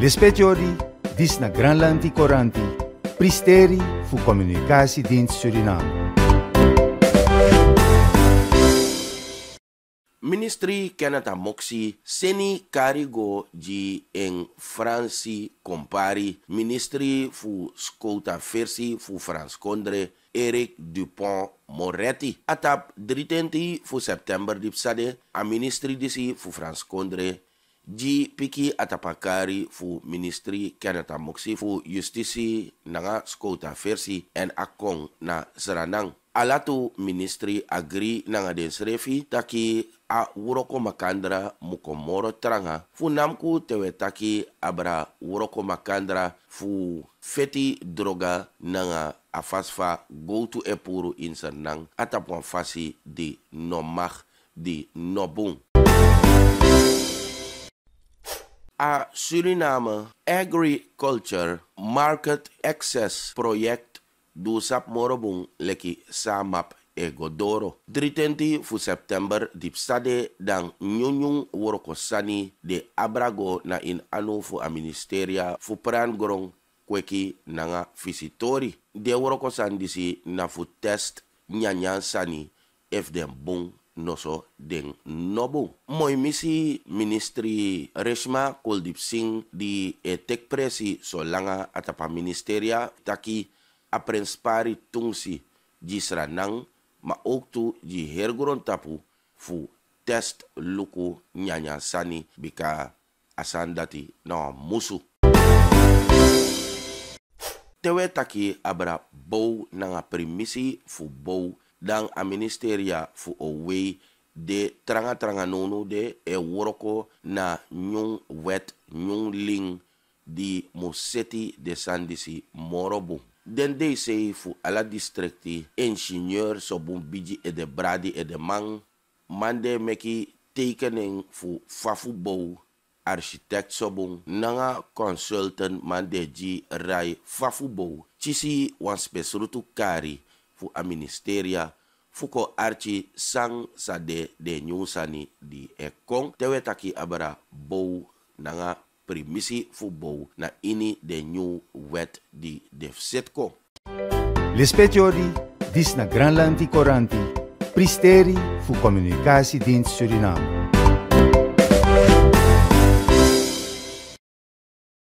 Lispetiori, dis na Koranti Coranti, Pristeri fu Communicatiedienst Suriname. Ministri Canada moxie seni karigo di en Fransi Compari, ministri fu Scouta Versi fu Frans Kondre, Eric Dupont Moretti. Atap 320 fu september dipsade, a ministri disi fu Frans Kondre, ji piki atapakari fu Ministry kenata moksi fu justisi nanga skota versi en akong na seranang alatu Ministry agri nanga den srefi taki a wuroko makandra mukomoro Teranga fu namku tewe taki abra wuroko makandra fu feti droga nanga Afasfa Go To epuru in Atapuan fasi di Nomah di nobung a Suriname Agriculture Market Access Project Dusap sap morobung leki samap egodoro. 30 fu september dipsade dang dan nyunyung worokosani de abrago na in anu fu a ministeria fu pran gorong kweki nanga visitori. De woroko si na fu test nyanyan sani if noso deng nobo. Moy misi ministri Reshma Kuldip Singh di etek presi solanga atapa ministeria taki aprenspari tungsi jisranang ma oktu ji hergoron tapu fu test luku nyanya sani bika asandati na musu. Tewe taki abra bow nanga primisi fu bow dan a ministeria fu o wei de tranga tranga nono de e na nyung wet nyung ling di moseti de sandisi morobu. Den de sei fu ala distrikti ingenieur so bun biji e de bradi e de man mande meki tekening fu fafu bou architect sobong nanga consultant ji rai fafubo chisi wan spesrutu kari fu a ministeria fuko archi sang sade de nyusani di ekong tewe taki abara bow nanga primisi fu na ini de new wet di defsetko. ko. dis na Granlandi Coranti, pristeri fu Dint Suriname.